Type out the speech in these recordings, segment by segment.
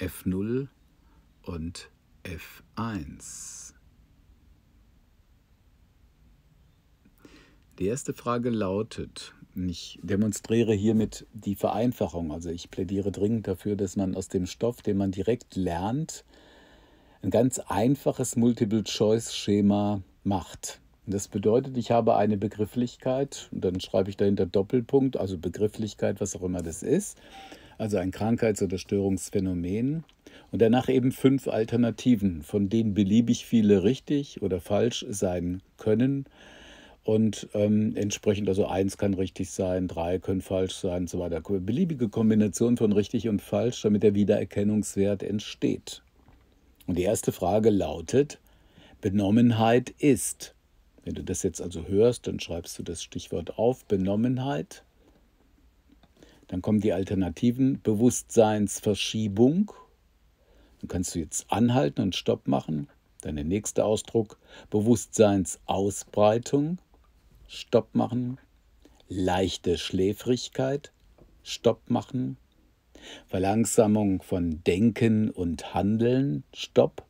F0 und F1. Die erste Frage lautet, ich demonstriere hiermit die Vereinfachung, also ich plädiere dringend dafür, dass man aus dem Stoff, den man direkt lernt, ein ganz einfaches Multiple-Choice-Schema macht. Das bedeutet, ich habe eine Begrifflichkeit und dann schreibe ich dahinter Doppelpunkt, also Begrifflichkeit, was auch immer das ist also ein Krankheits- oder Störungsphänomen. Und danach eben fünf Alternativen, von denen beliebig viele richtig oder falsch sein können. Und ähm, entsprechend, also eins kann richtig sein, drei können falsch sein und so weiter. Beliebige Kombination von richtig und falsch, damit der Wiedererkennungswert entsteht. Und die erste Frage lautet, Benommenheit ist. Wenn du das jetzt also hörst, dann schreibst du das Stichwort auf, Benommenheit. Dann kommen die Alternativen Bewusstseinsverschiebung. Dann kannst du jetzt anhalten und Stopp machen. Dann der nächste Ausdruck Bewusstseinsausbreitung. Stopp machen. Leichte Schläfrigkeit. Stopp machen. Verlangsamung von Denken und Handeln. Stopp.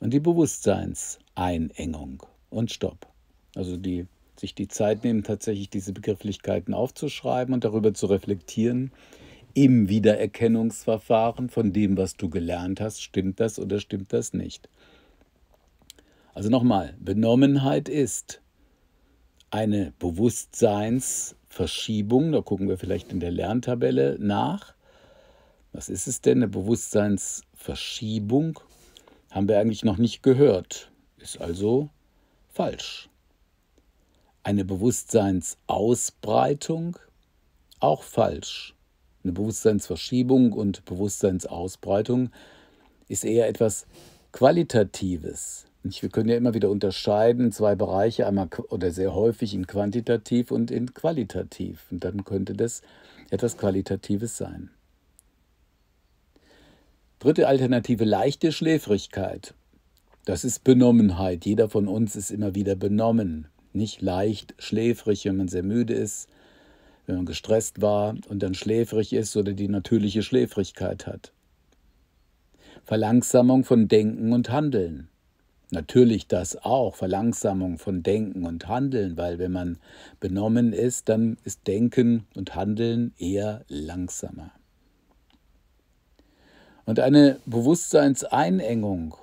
Und die Bewusstseinseinengung und Stopp. Also die sich die Zeit nehmen, tatsächlich diese Begrifflichkeiten aufzuschreiben und darüber zu reflektieren im Wiedererkennungsverfahren von dem, was du gelernt hast, stimmt das oder stimmt das nicht. Also nochmal, Benommenheit ist eine Bewusstseinsverschiebung, da gucken wir vielleicht in der Lerntabelle nach. Was ist es denn, eine Bewusstseinsverschiebung? Haben wir eigentlich noch nicht gehört, ist also falsch eine Bewusstseinsausbreitung auch falsch. Eine Bewusstseinsverschiebung und Bewusstseinsausbreitung ist eher etwas Qualitatives. Wir können ja immer wieder unterscheiden, zwei Bereiche, einmal oder sehr häufig in quantitativ und in qualitativ. Und dann könnte das etwas Qualitatives sein. Dritte Alternative, leichte Schläfrigkeit. Das ist Benommenheit. Jeder von uns ist immer wieder benommen nicht leicht schläfrig, wenn man sehr müde ist, wenn man gestresst war und dann schläfrig ist oder die natürliche Schläfrigkeit hat. Verlangsamung von Denken und Handeln. Natürlich das auch, Verlangsamung von Denken und Handeln, weil wenn man benommen ist, dann ist Denken und Handeln eher langsamer. Und eine Bewusstseinseinengung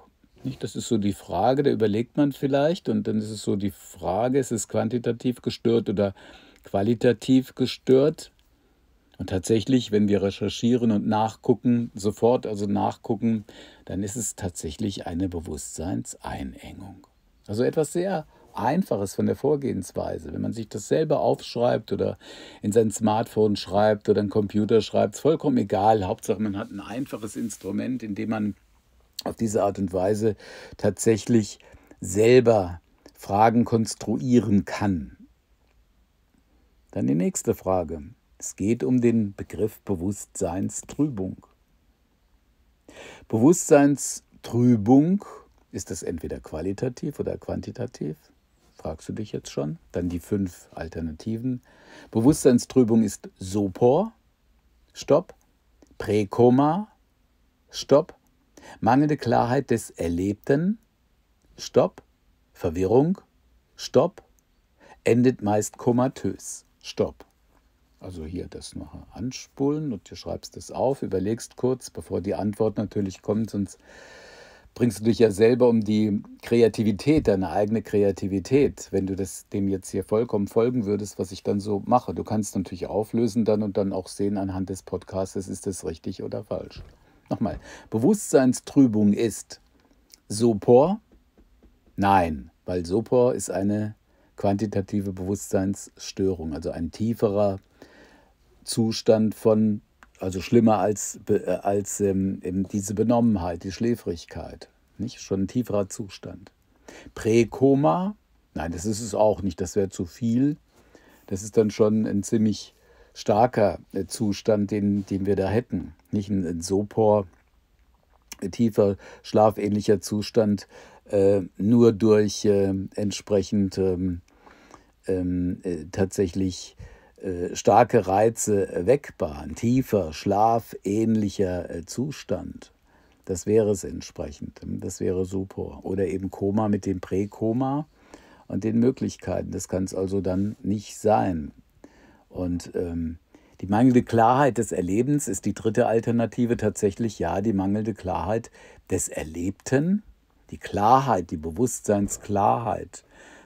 das ist so die Frage, da überlegt man vielleicht und dann ist es so die Frage, ist es quantitativ gestört oder qualitativ gestört? Und tatsächlich, wenn wir recherchieren und nachgucken, sofort also nachgucken, dann ist es tatsächlich eine Bewusstseinseinengung. Also etwas sehr Einfaches von der Vorgehensweise. Wenn man sich das selber aufschreibt oder in sein Smartphone schreibt oder einen Computer schreibt, ist vollkommen egal. Hauptsache, man hat ein einfaches Instrument, in dem man auf diese Art und Weise tatsächlich selber Fragen konstruieren kann. Dann die nächste Frage. Es geht um den Begriff Bewusstseinstrübung. Bewusstseinstrübung, ist das entweder qualitativ oder quantitativ? Fragst du dich jetzt schon? Dann die fünf Alternativen. Bewusstseinstrübung ist Sopor, Stopp, Präkoma, Stopp, mangelnde Klarheit des Erlebten, Stopp, Verwirrung, Stopp, endet meist komatös, Stopp. Also hier das noch anspulen und du schreibst das auf, überlegst kurz, bevor die Antwort natürlich kommt, sonst bringst du dich ja selber um die Kreativität, deine eigene Kreativität, wenn du das dem jetzt hier vollkommen folgen würdest, was ich dann so mache. Du kannst natürlich auflösen dann und dann auch sehen anhand des Podcasts, ist das richtig oder falsch nochmal, Bewusstseinstrübung ist Sopor? Nein, weil Sopor ist eine quantitative Bewusstseinsstörung, also ein tieferer Zustand von, also schlimmer als, äh, als ähm, eben diese Benommenheit, die Schläfrigkeit, nicht? Schon ein tieferer Zustand. Präkoma? Nein, das ist es auch nicht, das wäre zu viel. Das ist dann schon ein ziemlich starker äh, Zustand, den, den wir da hätten. Nicht ein, ein Sopor, äh, tiefer schlafähnlicher Zustand, äh, nur durch äh, entsprechend ähm, ähm äh, tatsächlich äh, starke Reize weckbar. Ein tiefer schlafähnlicher Zustand. Das wäre es entsprechend. Das wäre Sopor. Oder eben Koma mit dem Präkoma und den Möglichkeiten. Das kann es also dann nicht sein. Und ähm, die mangelnde Klarheit des Erlebens ist die dritte Alternative tatsächlich ja die mangelnde Klarheit des Erlebten, die Klarheit, die Bewusstseinsklarheit,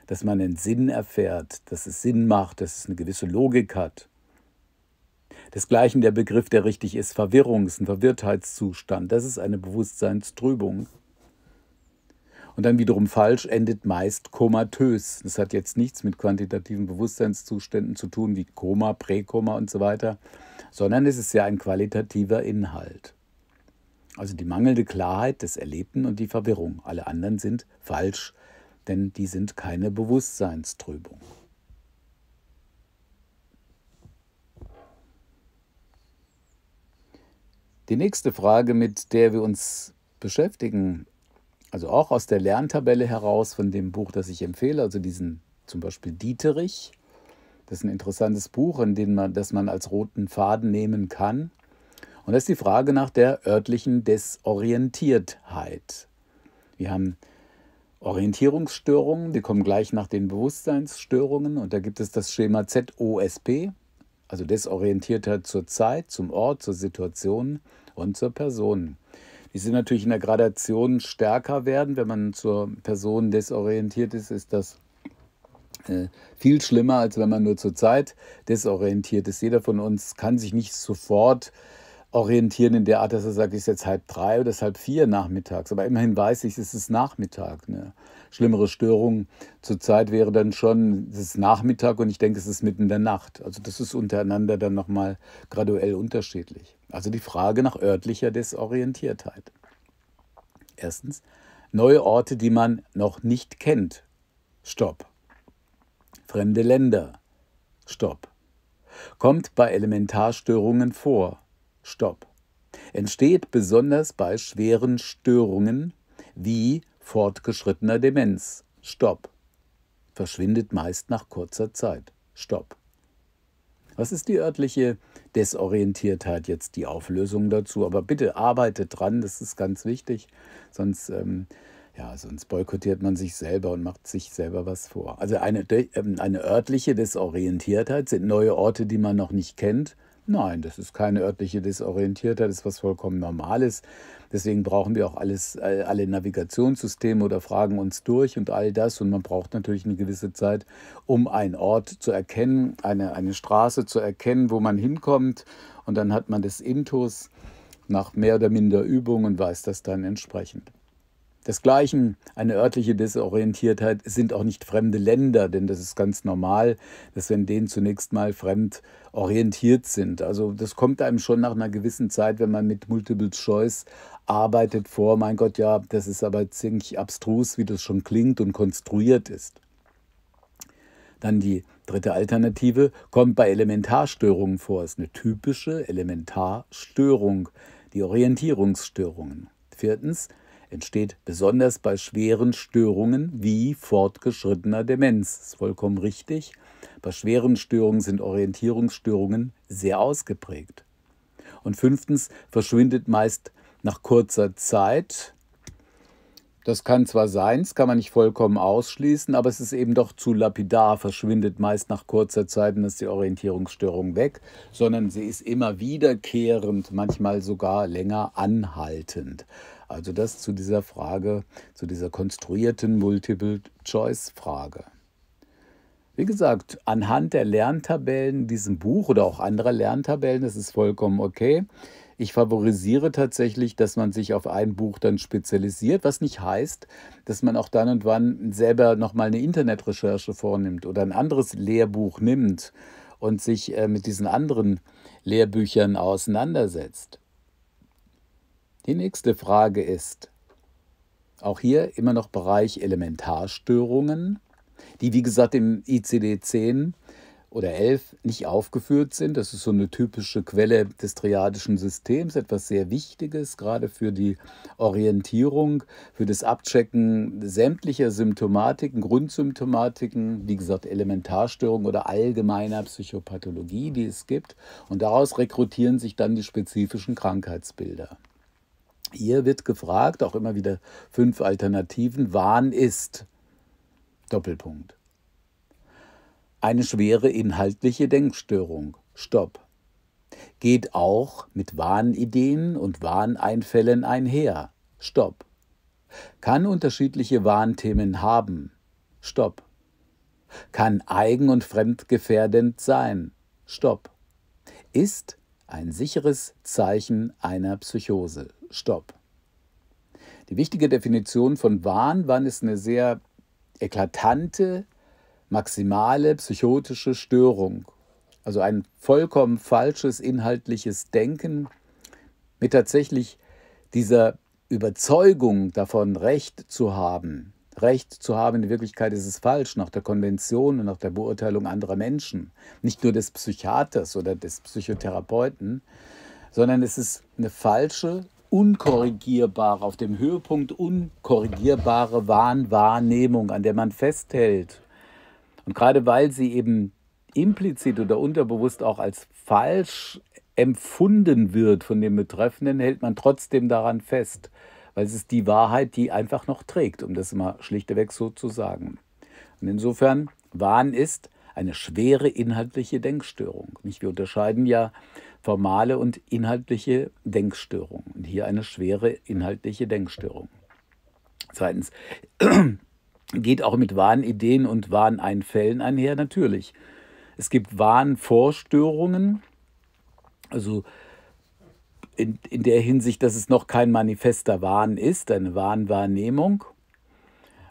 dass man einen Sinn erfährt, dass es Sinn macht, dass es eine gewisse Logik hat. Desgleichen der Begriff, der richtig ist, Verwirrung ist ein Verwirrtheitszustand, das ist eine Bewusstseinstrübung. Und dann wiederum falsch endet meist komatös. Das hat jetzt nichts mit quantitativen Bewusstseinszuständen zu tun, wie Koma, Präkoma und so weiter, sondern es ist ja ein qualitativer Inhalt. Also die mangelnde Klarheit des Erlebten und die Verwirrung. Alle anderen sind falsch, denn die sind keine Bewusstseinstrübung. Die nächste Frage, mit der wir uns beschäftigen also auch aus der Lerntabelle heraus von dem Buch, das ich empfehle, also diesen zum Beispiel Dieterich. Das ist ein interessantes Buch, in dem man, das man als roten Faden nehmen kann. Und das ist die Frage nach der örtlichen Desorientiertheit. Wir haben Orientierungsstörungen, die kommen gleich nach den Bewusstseinsstörungen und da gibt es das Schema ZOSP, also Desorientiertheit zur Zeit, zum Ort, zur Situation und zur Person. Die sind natürlich in der Gradation stärker werden. Wenn man zur Person desorientiert ist, ist das äh, viel schlimmer, als wenn man nur zur Zeit desorientiert ist. Jeder von uns kann sich nicht sofort orientieren in der Art, dass er sagt, es ist jetzt halb drei oder es ist halb vier nachmittags. Aber immerhin weiß ich, es ist Nachmittag. Ne? schlimmere Störungen. Zurzeit wäre dann schon, es ist Nachmittag und ich denke, es ist mitten in der Nacht. Also das ist untereinander dann nochmal graduell unterschiedlich. Also die Frage nach örtlicher Desorientiertheit. Erstens, neue Orte, die man noch nicht kennt. Stopp. Fremde Länder. Stopp. Kommt bei Elementarstörungen vor. Stopp. Entsteht besonders bei schweren Störungen wie fortgeschrittener Demenz, Stopp, verschwindet meist nach kurzer Zeit, Stopp. Was ist die örtliche Desorientiertheit jetzt die Auflösung dazu? Aber bitte arbeitet dran, das ist ganz wichtig, sonst, ähm, ja, sonst boykottiert man sich selber und macht sich selber was vor. Also eine, ähm, eine örtliche Desorientiertheit sind neue Orte, die man noch nicht kennt Nein, das ist keine örtliche Desorientiertheit, das ist was vollkommen Normales. Deswegen brauchen wir auch alles, äh, alle Navigationssysteme oder fragen uns durch und all das. Und man braucht natürlich eine gewisse Zeit, um einen Ort zu erkennen, eine, eine Straße zu erkennen, wo man hinkommt. Und dann hat man das Intus nach mehr oder minder Übung und weiß das dann entsprechend. Desgleichen, eine örtliche Desorientiertheit sind auch nicht fremde Länder, denn das ist ganz normal, dass wenn denen zunächst mal fremd orientiert sind. Also das kommt einem schon nach einer gewissen Zeit, wenn man mit Multiple Choice arbeitet, vor, mein Gott, ja, das ist aber ziemlich abstrus, wie das schon klingt und konstruiert ist. Dann die dritte Alternative kommt bei Elementarstörungen vor. Das ist eine typische Elementarstörung, die Orientierungsstörungen. Viertens, entsteht besonders bei schweren Störungen wie fortgeschrittener Demenz. Das ist vollkommen richtig. Bei schweren Störungen sind Orientierungsstörungen sehr ausgeprägt. Und fünftens verschwindet meist nach kurzer Zeit. Das kann zwar sein, das kann man nicht vollkommen ausschließen, aber es ist eben doch zu lapidar, verschwindet meist nach kurzer Zeit und ist die Orientierungsstörung weg, sondern sie ist immer wiederkehrend, manchmal sogar länger anhaltend. Also das zu dieser Frage, zu dieser konstruierten Multiple-Choice-Frage. Wie gesagt, anhand der Lerntabellen in diesem Buch oder auch anderer Lerntabellen, das ist vollkommen okay. Ich favorisiere tatsächlich, dass man sich auf ein Buch dann spezialisiert, was nicht heißt, dass man auch dann und wann selber nochmal eine Internetrecherche vornimmt oder ein anderes Lehrbuch nimmt und sich äh, mit diesen anderen Lehrbüchern auseinandersetzt. Die nächste Frage ist, auch hier immer noch Bereich Elementarstörungen, die wie gesagt im ICD-10 oder 11 nicht aufgeführt sind. Das ist so eine typische Quelle des triadischen Systems, etwas sehr Wichtiges, gerade für die Orientierung, für das Abchecken sämtlicher Symptomatiken, Grundsymptomatiken, wie gesagt Elementarstörungen oder allgemeiner Psychopathologie, die es gibt. Und daraus rekrutieren sich dann die spezifischen Krankheitsbilder. Hier wird gefragt, auch immer wieder fünf Alternativen, Wahn ist. Doppelpunkt. Eine schwere inhaltliche Denkstörung. Stopp. Geht auch mit Wahnideen und Wahneinfällen einher. Stopp. Kann unterschiedliche Wahnthemen haben. Stopp. Kann eigen- und fremdgefährdend sein. Stopp. Ist ein sicheres Zeichen einer Psychose. Stopp. Die wichtige Definition von Wahn, Wahn ist eine sehr eklatante, maximale psychotische Störung. Also ein vollkommen falsches inhaltliches Denken mit tatsächlich dieser Überzeugung davon, Recht zu haben, Recht zu haben. In Wirklichkeit ist es falsch, nach der Konvention und nach der Beurteilung anderer Menschen. Nicht nur des Psychiaters oder des Psychotherapeuten, sondern es ist eine falsche, unkorrigierbare, auf dem Höhepunkt unkorrigierbare Wahnwahrnehmung, an der man festhält. Und gerade weil sie eben implizit oder unterbewusst auch als falsch empfunden wird von dem Betreffenden, hält man trotzdem daran fest weil es ist die Wahrheit, die einfach noch trägt, um das mal schlichtweg so zu sagen. Und insofern, Wahn ist eine schwere inhaltliche Denkstörung. Nicht? Wir unterscheiden ja formale und inhaltliche Denkstörung. Und hier eine schwere inhaltliche Denkstörung. Zweitens, geht auch mit Wahnideen und Wahneinfällen einher, natürlich. Es gibt Wahnvorstörungen, also in, in der Hinsicht, dass es noch kein manifester Wahn ist, eine Wahnwahrnehmung,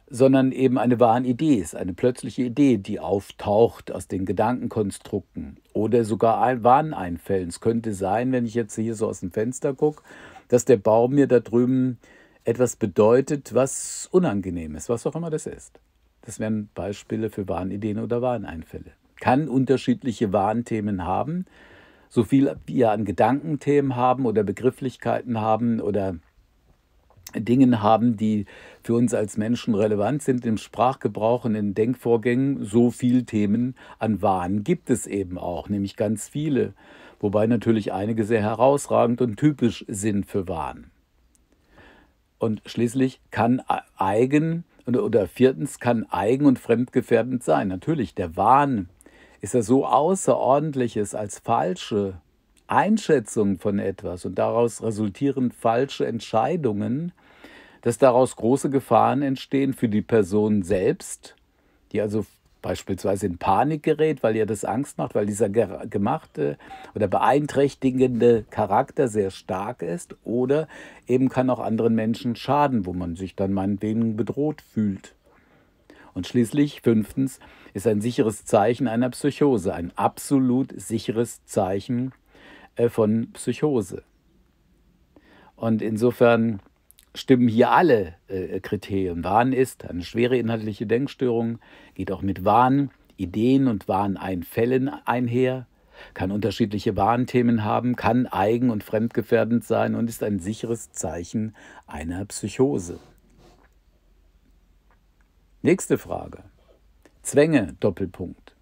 sondern eben eine Wahnidee ist, eine plötzliche Idee, die auftaucht aus den Gedankenkonstrukten oder sogar Wahneinfällen. Es könnte sein, wenn ich jetzt hier so aus dem Fenster gucke, dass der Baum mir da drüben etwas bedeutet, was unangenehm ist, was auch immer das ist. Das wären Beispiele für Wahnideen oder Wahneinfälle. Kann unterschiedliche Wahnthemen haben, so viel wir an Gedankenthemen haben oder Begrifflichkeiten haben oder Dingen haben, die für uns als Menschen relevant sind im Sprachgebrauch und in Denkvorgängen, so viel Themen an Wahn gibt es eben auch, nämlich ganz viele, wobei natürlich einige sehr herausragend und typisch sind für Wahn. Und schließlich kann eigen oder viertens kann eigen und fremdgefährdend sein. Natürlich, der Wahn ist das so außerordentliches als falsche Einschätzung von etwas und daraus resultieren falsche Entscheidungen, dass daraus große Gefahren entstehen für die Person selbst, die also beispielsweise in Panik gerät, weil ihr das Angst macht, weil dieser gemachte oder beeinträchtigende Charakter sehr stark ist oder eben kann auch anderen Menschen schaden, wo man sich dann meinetwegen bedroht fühlt. Und schließlich, fünftens, ist ein sicheres Zeichen einer Psychose, ein absolut sicheres Zeichen äh, von Psychose. Und insofern stimmen hier alle äh, Kriterien. Wahn ist eine schwere inhaltliche Denkstörung, geht auch mit Wahn, Ideen und Wahneinfällen einher, kann unterschiedliche Wahnthemen haben, kann eigen- und fremdgefährdend sein und ist ein sicheres Zeichen einer Psychose. Nächste Frage. Zwänge, Doppelpunkt.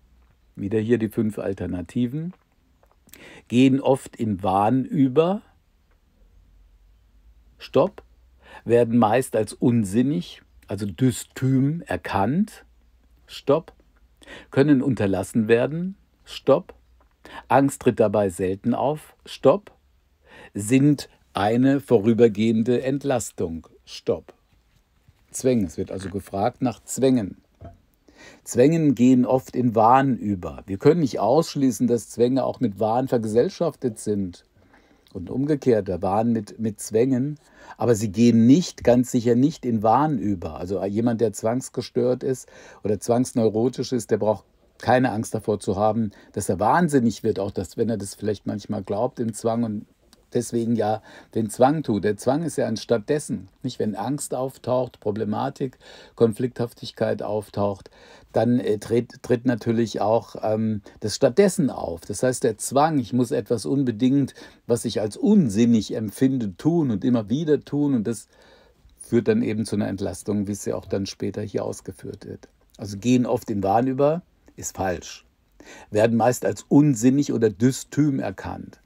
Wieder hier die fünf Alternativen. Gehen oft in Wahn über. Stopp. Werden meist als unsinnig, also dystym erkannt. Stopp. Können unterlassen werden. Stopp. Angst tritt dabei selten auf. Stopp. Sind eine vorübergehende Entlastung. Stopp zwängen. Es wird also gefragt nach Zwängen. Zwängen gehen oft in Wahn über. Wir können nicht ausschließen, dass Zwänge auch mit Wahn vergesellschaftet sind und umgekehrt, der Wahn mit, mit Zwängen, aber sie gehen nicht, ganz sicher nicht in Wahn über. Also jemand, der zwangsgestört ist oder zwangsneurotisch ist, der braucht keine Angst davor zu haben, dass er wahnsinnig wird, auch dass, wenn er das vielleicht manchmal glaubt im Zwang und deswegen ja den Zwang tut. Der Zwang ist ja anstatt dessen, nicht wenn Angst auftaucht, Problematik, Konflikthaftigkeit auftaucht, dann äh, tritt, tritt natürlich auch ähm, das stattdessen auf. Das heißt, der Zwang, ich muss etwas unbedingt, was ich als unsinnig empfinde, tun und immer wieder tun und das führt dann eben zu einer Entlastung, wie es ja auch dann später hier ausgeführt wird. Also gehen oft im Wahn über, ist falsch. Werden meist als unsinnig oder dystym erkannt.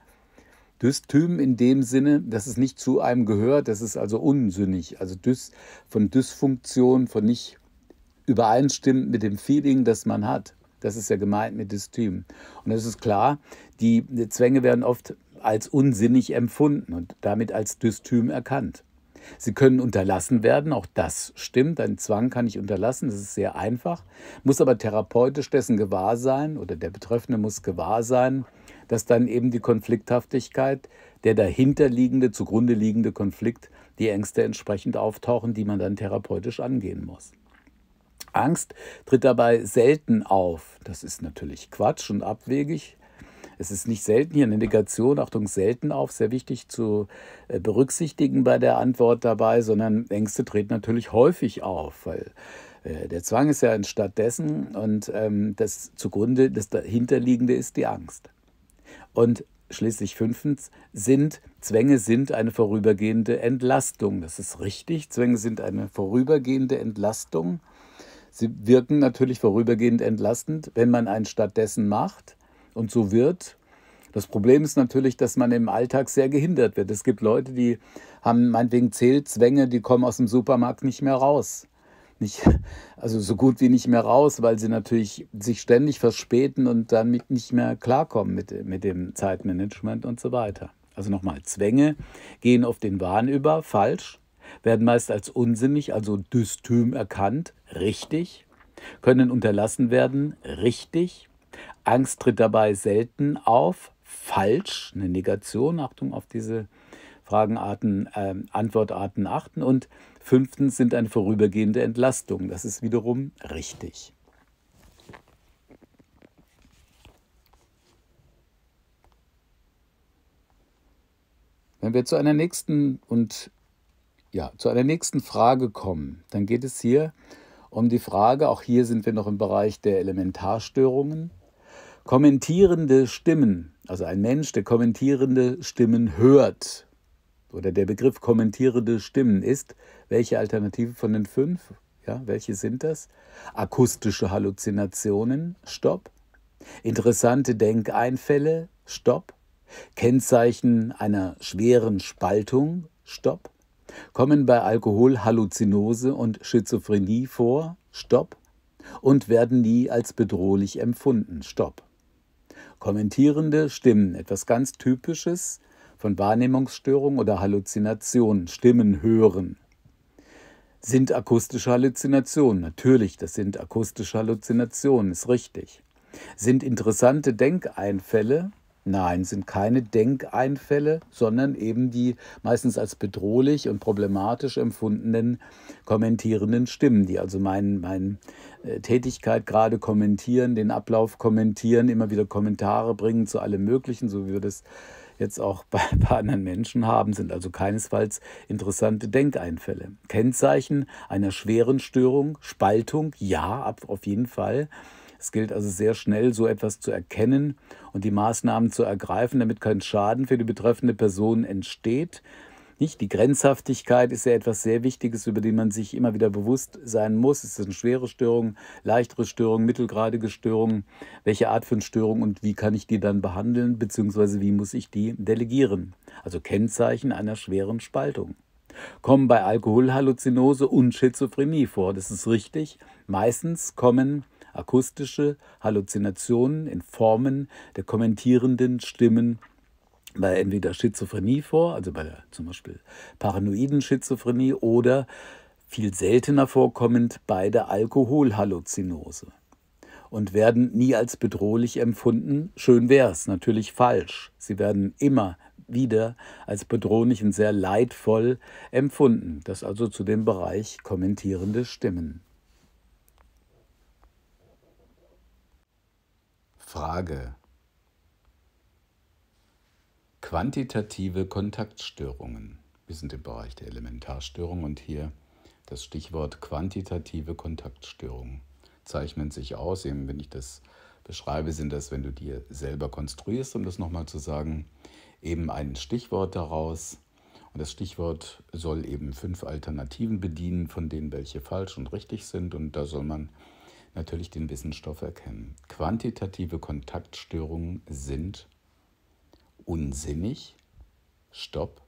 Dystym in dem Sinne, dass es nicht zu einem gehört, das ist also unsinnig. Also Dys, von Dysfunktion, von nicht übereinstimmend mit dem Feeling, das man hat. Das ist ja gemeint mit Dystym. Und es ist klar, die Zwänge werden oft als unsinnig empfunden und damit als Dystym erkannt. Sie können unterlassen werden, auch das stimmt. Ein Zwang kann ich unterlassen, das ist sehr einfach, muss aber therapeutisch dessen gewahr sein oder der Betreffende muss gewahr sein, dass dann eben die Konflikthaftigkeit, der dahinterliegende, zugrunde liegende Konflikt, die Ängste entsprechend auftauchen, die man dann therapeutisch angehen muss. Angst tritt dabei selten auf. Das ist natürlich Quatsch und abwegig. Es ist nicht selten hier eine Negation, Achtung, selten auf, sehr wichtig zu äh, berücksichtigen bei der Antwort dabei, sondern Ängste treten natürlich häufig auf, weil äh, der Zwang ist ja ein dessen und ähm, das zugrunde, das dahinterliegende ist die Angst. Und schließlich fünftens sind Zwänge sind eine vorübergehende Entlastung. Das ist richtig. Zwänge sind eine vorübergehende Entlastung. Sie wirken natürlich vorübergehend entlastend, wenn man einen stattdessen macht und so wird. Das Problem ist natürlich, dass man im Alltag sehr gehindert wird. Es gibt Leute, die haben meinetwegen Zählzwänge, die kommen aus dem Supermarkt nicht mehr raus nicht, also so gut wie nicht mehr raus, weil sie natürlich sich ständig verspäten und dann nicht mehr klarkommen mit, mit dem Zeitmanagement und so weiter. Also nochmal, Zwänge gehen auf den Wahn über, falsch, werden meist als unsinnig, also dystym erkannt, richtig, können unterlassen werden, richtig, Angst tritt dabei selten auf, falsch, eine Negation, Achtung auf diese Fragenarten, äh, Antwortarten achten und Fünftens sind eine vorübergehende Entlastung. Das ist wiederum richtig. Wenn wir zu einer nächsten und ja, zu einer nächsten Frage kommen, dann geht es hier um die Frage, auch hier sind wir noch im Bereich der Elementarstörungen. Kommentierende Stimmen, also ein Mensch, der kommentierende Stimmen hört oder der Begriff kommentierende Stimmen ist, welche Alternative von den fünf? Ja, welche sind das? Akustische Halluzinationen, Stopp. Interessante Denkeinfälle, Stopp. Kennzeichen einer schweren Spaltung, Stopp. Kommen bei Alkohol Halluzinose und Schizophrenie vor, Stopp. Und werden nie als bedrohlich empfunden, Stopp. Kommentierende Stimmen, etwas ganz Typisches, von Wahrnehmungsstörungen oder Halluzinationen, Stimmen hören. Sind akustische Halluzinationen, natürlich, das sind akustische Halluzinationen, ist richtig. Sind interessante Denkeinfälle, Nein, sind keine Denkeinfälle, sondern eben die meistens als bedrohlich und problematisch empfundenen kommentierenden Stimmen, die also meine mein, äh, Tätigkeit gerade kommentieren, den Ablauf kommentieren, immer wieder Kommentare bringen zu allem Möglichen, so wie wir das jetzt auch bei, bei anderen Menschen haben, sind also keinesfalls interessante Denkeinfälle. Kennzeichen einer schweren Störung, Spaltung, ja, auf jeden Fall. Es gilt also sehr schnell, so etwas zu erkennen und die Maßnahmen zu ergreifen, damit kein Schaden für die betreffende Person entsteht. Nicht? Die Grenzhaftigkeit ist ja etwas sehr Wichtiges, über den man sich immer wieder bewusst sein muss. Ist das eine schwere Störung, leichtere Störung, mittelgradige Störung? Welche Art von Störung und wie kann ich die dann behandeln, beziehungsweise wie muss ich die delegieren? Also Kennzeichen einer schweren Spaltung kommen bei Alkoholhalluzinose und Schizophrenie vor. Das ist richtig. Meistens kommen akustische Halluzinationen in Formen der kommentierenden Stimmen bei entweder Schizophrenie vor, also bei der zum Beispiel paranoiden Schizophrenie oder viel seltener vorkommend bei der Alkoholhalluzinose und werden nie als bedrohlich empfunden. Schön wäre es, natürlich falsch. Sie werden immer wieder als bedrohlich und sehr leidvoll empfunden. Das also zu dem Bereich kommentierende Stimmen. Frage Quantitative Kontaktstörungen. Wir sind im Bereich der Elementarstörung und hier das Stichwort quantitative Kontaktstörungen zeichnen sich aus. Eben, wenn ich das beschreibe, sind das, wenn du dir selber konstruierst, um das nochmal zu sagen, eben ein Stichwort daraus. Und das Stichwort soll eben fünf Alternativen bedienen, von denen welche falsch und richtig sind. Und da soll man natürlich den Wissensstoff erkennen. Quantitative Kontaktstörungen sind unsinnig, Stopp,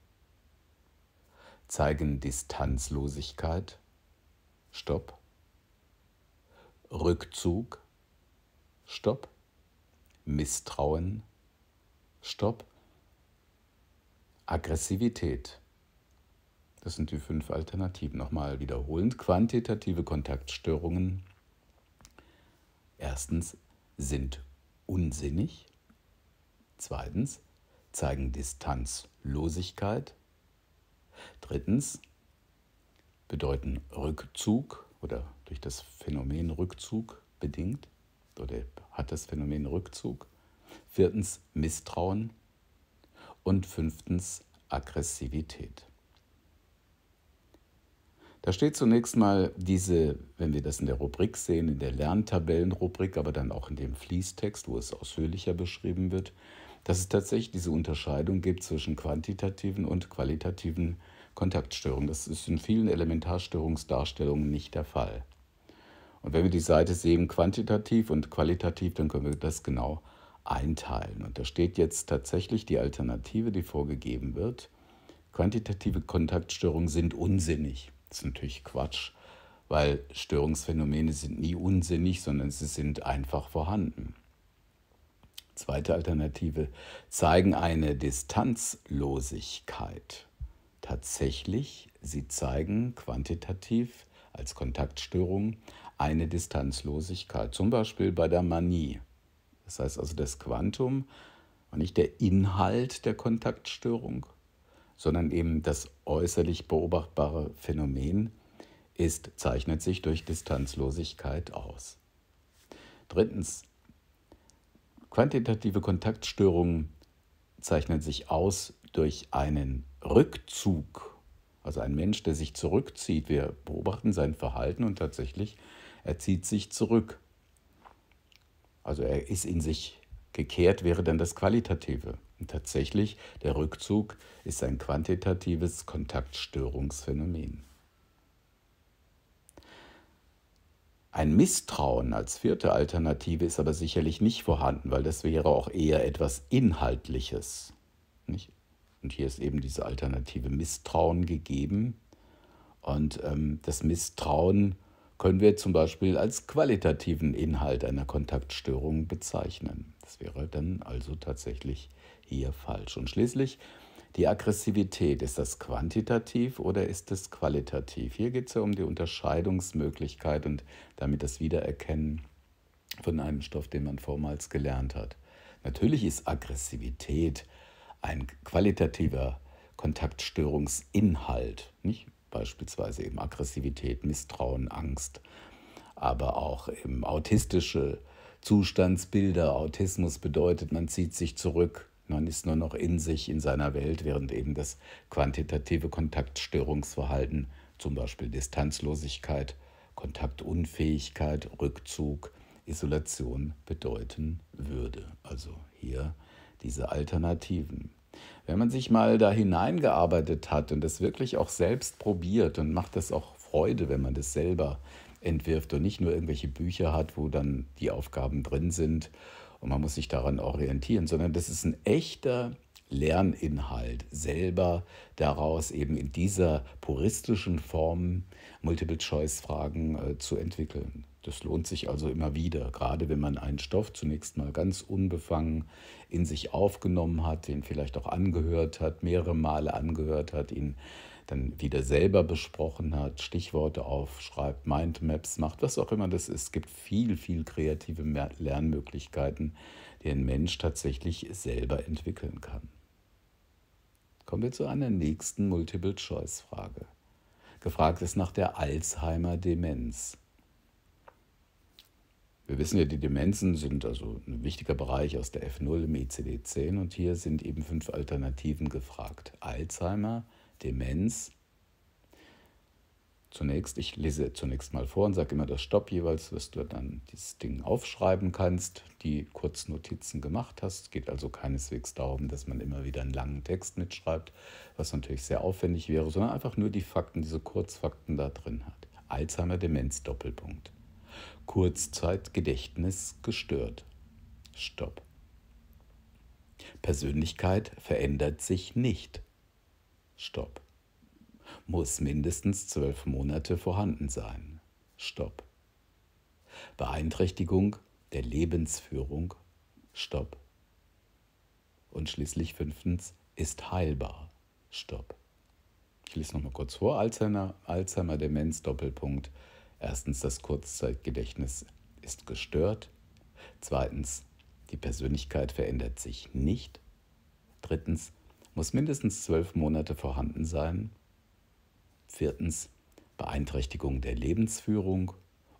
zeigen Distanzlosigkeit, Stopp, Rückzug, Stopp, Misstrauen, Stopp, Aggressivität. Das sind die fünf Alternativen. Nochmal wiederholend. Quantitative Kontaktstörungen. Erstens sind unsinnig. Zweitens zeigen Distanzlosigkeit. Drittens bedeuten Rückzug oder durch das Phänomen Rückzug bedingt oder hat das Phänomen Rückzug. Viertens Misstrauen und fünftens Aggressivität. Da steht zunächst mal diese, wenn wir das in der Rubrik sehen, in der Lerntabellenrubrik, aber dann auch in dem Fließtext, wo es ausführlicher beschrieben wird, dass es tatsächlich diese Unterscheidung gibt zwischen quantitativen und qualitativen Kontaktstörungen. Das ist in vielen Elementarstörungsdarstellungen nicht der Fall. Und wenn wir die Seite sehen, quantitativ und qualitativ, dann können wir das genau einteilen. Und da steht jetzt tatsächlich die Alternative, die vorgegeben wird. Quantitative Kontaktstörungen sind unsinnig. Das ist natürlich Quatsch, weil Störungsphänomene sind nie unsinnig, sondern sie sind einfach vorhanden. Zweite Alternative zeigen eine Distanzlosigkeit. Tatsächlich, sie zeigen quantitativ als Kontaktstörung eine Distanzlosigkeit, zum Beispiel bei der Manie. Das heißt also, das Quantum war nicht der Inhalt der Kontaktstörung, sondern eben das äußerlich beobachtbare Phänomen ist, zeichnet sich durch Distanzlosigkeit aus. Drittens, Quantitative Kontaktstörungen zeichnen sich aus durch einen Rückzug. Also ein Mensch, der sich zurückzieht. Wir beobachten sein Verhalten und tatsächlich, er zieht sich zurück. Also er ist in sich gekehrt, wäre dann das Qualitative. Und tatsächlich, der Rückzug ist ein quantitatives Kontaktstörungsphänomen. Ein Misstrauen als vierte Alternative ist aber sicherlich nicht vorhanden, weil das wäre auch eher etwas Inhaltliches. Nicht? Und hier ist eben diese alternative Misstrauen gegeben. Und ähm, das Misstrauen können wir zum Beispiel als qualitativen Inhalt einer Kontaktstörung bezeichnen. Das wäre dann also tatsächlich hier falsch. Und schließlich die Aggressivität, ist das quantitativ oder ist es qualitativ? Hier geht es ja um die Unterscheidungsmöglichkeit und damit das Wiedererkennen von einem Stoff, den man vormals gelernt hat. Natürlich ist Aggressivität ein qualitativer Kontaktstörungsinhalt, nicht? beispielsweise eben Aggressivität, Misstrauen, Angst, aber auch eben autistische Zustandsbilder. Autismus bedeutet, man zieht sich zurück, man ist nur noch in sich, in seiner Welt, während eben das quantitative Kontaktstörungsverhalten, zum Beispiel Distanzlosigkeit, Kontaktunfähigkeit, Rückzug, Isolation bedeuten würde. Also hier diese Alternativen. Wenn man sich mal da hineingearbeitet hat und das wirklich auch selbst probiert und macht das auch Freude, wenn man das selber entwirft und nicht nur irgendwelche Bücher hat, wo dann die Aufgaben drin sind und man muss sich daran orientieren, sondern das ist ein echter Lerninhalt selber daraus eben in dieser puristischen Form Multiple-Choice-Fragen äh, zu entwickeln. Das lohnt sich also immer wieder, gerade wenn man einen Stoff zunächst mal ganz unbefangen in sich aufgenommen hat, den vielleicht auch angehört hat, mehrere Male angehört hat, ihn dann wieder selber besprochen hat, Stichworte aufschreibt, Mindmaps macht, was auch immer das ist. Es gibt viel, viel kreative Lernmöglichkeiten, die ein Mensch tatsächlich selber entwickeln kann. Kommen wir zu einer nächsten Multiple-Choice-Frage. Gefragt ist nach der Alzheimer-Demenz. Wir wissen ja, die Demenzen sind also ein wichtiger Bereich aus der F0 im ICD-10 e und hier sind eben fünf Alternativen gefragt. Alzheimer, Demenz. Zunächst, ich lese zunächst mal vor und sage immer das Stopp jeweils, dass du dann dieses Ding aufschreiben kannst, die Kurznotizen gemacht hast. Es geht also keineswegs darum, dass man immer wieder einen langen Text mitschreibt, was natürlich sehr aufwendig wäre, sondern einfach nur die Fakten, diese Kurzfakten da drin hat. Alzheimer Demenz Doppelpunkt. Kurzzeitgedächtnis gestört. Stopp. Persönlichkeit verändert sich nicht. Stopp. Muss mindestens zwölf Monate vorhanden sein. Stopp. Beeinträchtigung der Lebensführung. Stopp. Und schließlich fünftens ist heilbar. Stopp. Ich lese nochmal kurz vor. Alzheimer, Alzheimer Demenz Doppelpunkt. Erstens, das Kurzzeitgedächtnis ist gestört. Zweitens, die Persönlichkeit verändert sich nicht. Drittens, muss mindestens zwölf Monate vorhanden sein. Viertens Beeinträchtigung der Lebensführung.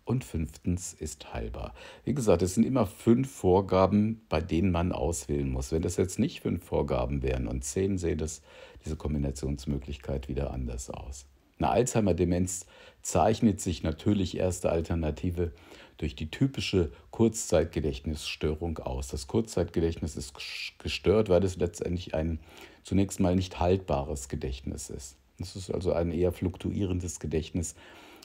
Und fünftens ist heilbar. Wie gesagt, es sind immer fünf Vorgaben, bei denen man auswählen muss. Wenn das jetzt nicht fünf Vorgaben wären und zehn, sähe das, diese Kombinationsmöglichkeit wieder anders aus. Eine Alzheimer-Demenz zeichnet sich natürlich erste Alternative durch die typische Kurzzeitgedächtnisstörung aus. Das Kurzzeitgedächtnis ist gestört, weil es letztendlich ein zunächst mal nicht haltbares Gedächtnis ist. Es ist also ein eher fluktuierendes Gedächtnis,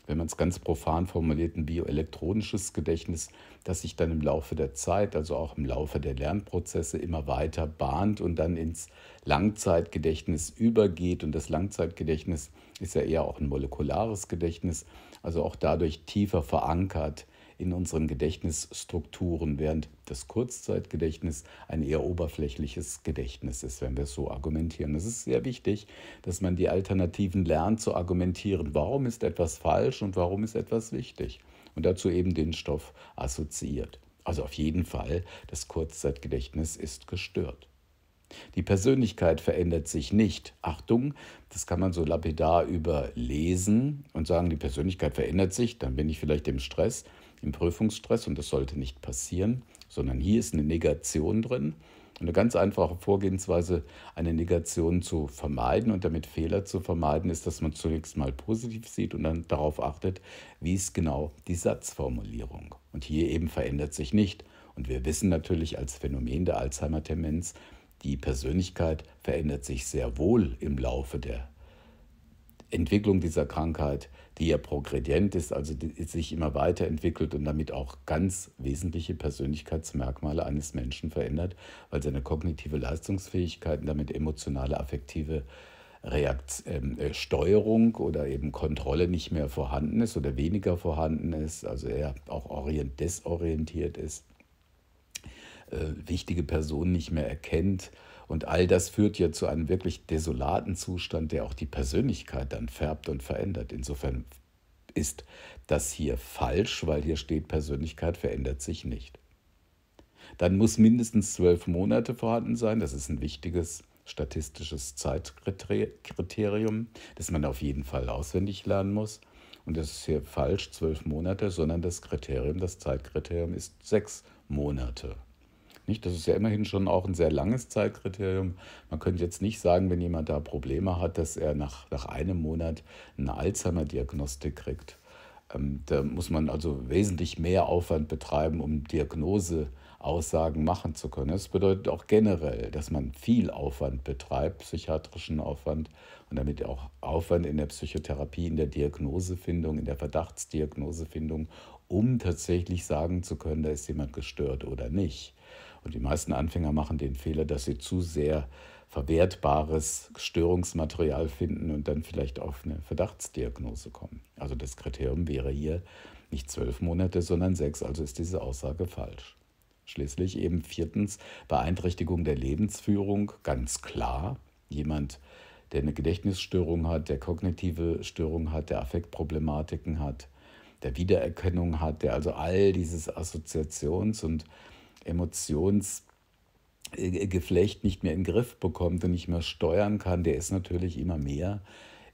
wenn man es ganz profan formuliert, ein bioelektronisches Gedächtnis, das sich dann im Laufe der Zeit, also auch im Laufe der Lernprozesse immer weiter bahnt und dann ins Langzeitgedächtnis übergeht. Und das Langzeitgedächtnis ist ja eher auch ein molekulares Gedächtnis, also auch dadurch tiefer verankert in unseren Gedächtnisstrukturen, während das Kurzzeitgedächtnis ein eher oberflächliches Gedächtnis ist, wenn wir es so argumentieren. Es ist sehr wichtig, dass man die Alternativen lernt zu argumentieren. Warum ist etwas falsch und warum ist etwas wichtig? Und dazu eben den Stoff assoziiert. Also auf jeden Fall, das Kurzzeitgedächtnis ist gestört. Die Persönlichkeit verändert sich nicht. Achtung, das kann man so lapidar überlesen und sagen, die Persönlichkeit verändert sich, dann bin ich vielleicht im Stress im Prüfungsstress und das sollte nicht passieren, sondern hier ist eine Negation drin. Eine ganz einfache Vorgehensweise, eine Negation zu vermeiden und damit Fehler zu vermeiden, ist, dass man zunächst mal positiv sieht und dann darauf achtet, wie ist genau die Satzformulierung. Und hier eben verändert sich nicht. Und wir wissen natürlich als Phänomen der alzheimer temenz die Persönlichkeit verändert sich sehr wohl im Laufe der Entwicklung dieser Krankheit, die ja progredient ist, also die sich immer weiterentwickelt und damit auch ganz wesentliche Persönlichkeitsmerkmale eines Menschen verändert, weil seine kognitive Leistungsfähigkeit und damit emotionale, affektive Reakt ähm, äh, Steuerung oder eben Kontrolle nicht mehr vorhanden ist oder weniger vorhanden ist, also er auch orient desorientiert ist, äh, wichtige Personen nicht mehr erkennt, und all das führt ja zu einem wirklich desolaten Zustand, der auch die Persönlichkeit dann färbt und verändert. Insofern ist das hier falsch, weil hier steht, Persönlichkeit verändert sich nicht. Dann muss mindestens zwölf Monate vorhanden sein. Das ist ein wichtiges statistisches Zeitkriterium, das man auf jeden Fall auswendig lernen muss. Und das ist hier falsch, zwölf Monate, sondern das Kriterium, das Zeitkriterium ist sechs Monate. Nicht? Das ist ja immerhin schon auch ein sehr langes Zeitkriterium. Man könnte jetzt nicht sagen, wenn jemand da Probleme hat, dass er nach, nach einem Monat eine Alzheimer-Diagnostik kriegt. Ähm, da muss man also wesentlich mehr Aufwand betreiben, um Diagnoseaussagen machen zu können. Das bedeutet auch generell, dass man viel Aufwand betreibt, psychiatrischen Aufwand und damit auch Aufwand in der Psychotherapie, in der Diagnosefindung, in der Verdachtsdiagnosefindung, um tatsächlich sagen zu können, da ist jemand gestört oder nicht. Und die meisten Anfänger machen den Fehler, dass sie zu sehr verwertbares Störungsmaterial finden und dann vielleicht auf eine Verdachtsdiagnose kommen. Also das Kriterium wäre hier nicht zwölf Monate, sondern sechs, also ist diese Aussage falsch. Schließlich eben viertens Beeinträchtigung der Lebensführung, ganz klar. Jemand, der eine Gedächtnisstörung hat, der kognitive Störung hat, der Affektproblematiken hat, der Wiedererkennung hat, der also all dieses Assoziations- und Emotionsgeflecht äh, nicht mehr in den Griff bekommt und nicht mehr steuern kann, der ist natürlich immer mehr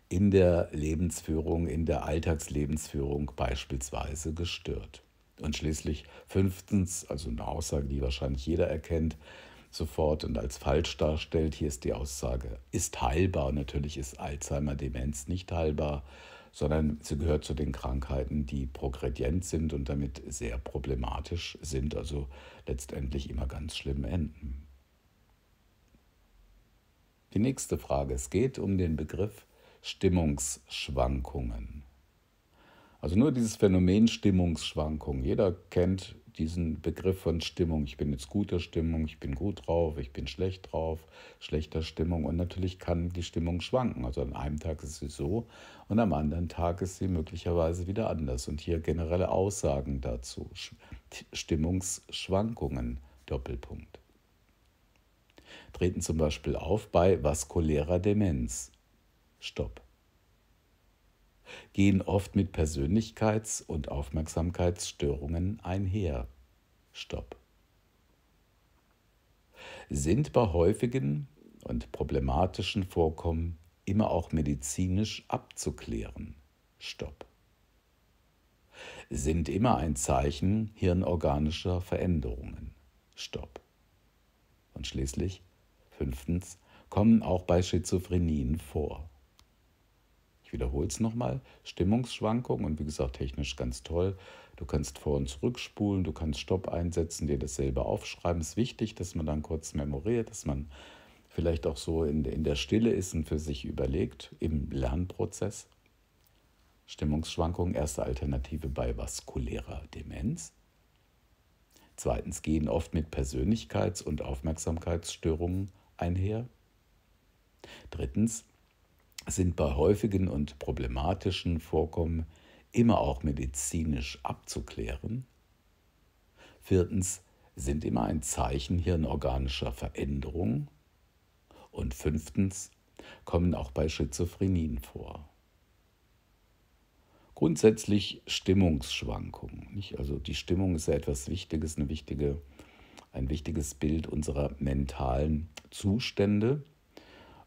in der Lebensführung, in der Alltagslebensführung beispielsweise gestört. Und schließlich fünftens, also eine Aussage, die wahrscheinlich jeder erkennt, sofort und als falsch darstellt, hier ist die Aussage, ist heilbar. Natürlich ist Alzheimer-Demenz nicht heilbar sondern sie gehört zu den Krankheiten, die progredient sind und damit sehr problematisch sind, also letztendlich immer ganz schlimm enden. Die nächste Frage. Es geht um den Begriff Stimmungsschwankungen. Also nur dieses Phänomen Stimmungsschwankungen. Jeder kennt diesen Begriff von Stimmung. Ich bin jetzt guter Stimmung, ich bin gut drauf, ich bin schlecht drauf, schlechter Stimmung. Und natürlich kann die Stimmung schwanken. Also an einem Tag ist sie so und am anderen Tag ist sie möglicherweise wieder anders. Und hier generelle Aussagen dazu. Stimmungsschwankungen. Doppelpunkt. Treten zum Beispiel auf bei vaskulärer Demenz. Stopp gehen oft mit Persönlichkeits- und Aufmerksamkeitsstörungen einher. Stopp. Sind bei häufigen und problematischen Vorkommen immer auch medizinisch abzuklären. Stopp. Sind immer ein Zeichen hirnorganischer Veränderungen. Stopp. Und schließlich, fünftens, kommen auch bei Schizophrenien vor wiederhole es nochmal, Stimmungsschwankungen und wie gesagt, technisch ganz toll. Du kannst vor- und zurückspulen, du kannst Stopp einsetzen, dir dasselbe aufschreiben. Es ist wichtig, dass man dann kurz memoriert, dass man vielleicht auch so in, in der Stille ist und für sich überlegt im Lernprozess. Stimmungsschwankungen, erste Alternative bei vaskulärer Demenz. Zweitens gehen oft mit Persönlichkeits- und Aufmerksamkeitsstörungen einher. Drittens sind bei häufigen und problematischen Vorkommen immer auch medizinisch abzuklären. Viertens sind immer ein Zeichen hirnorganischer Veränderung. Und fünftens kommen auch bei Schizophrenien vor. Grundsätzlich Stimmungsschwankungen. Nicht? Also die Stimmung ist ja etwas Wichtiges, eine wichtige, ein wichtiges Bild unserer mentalen Zustände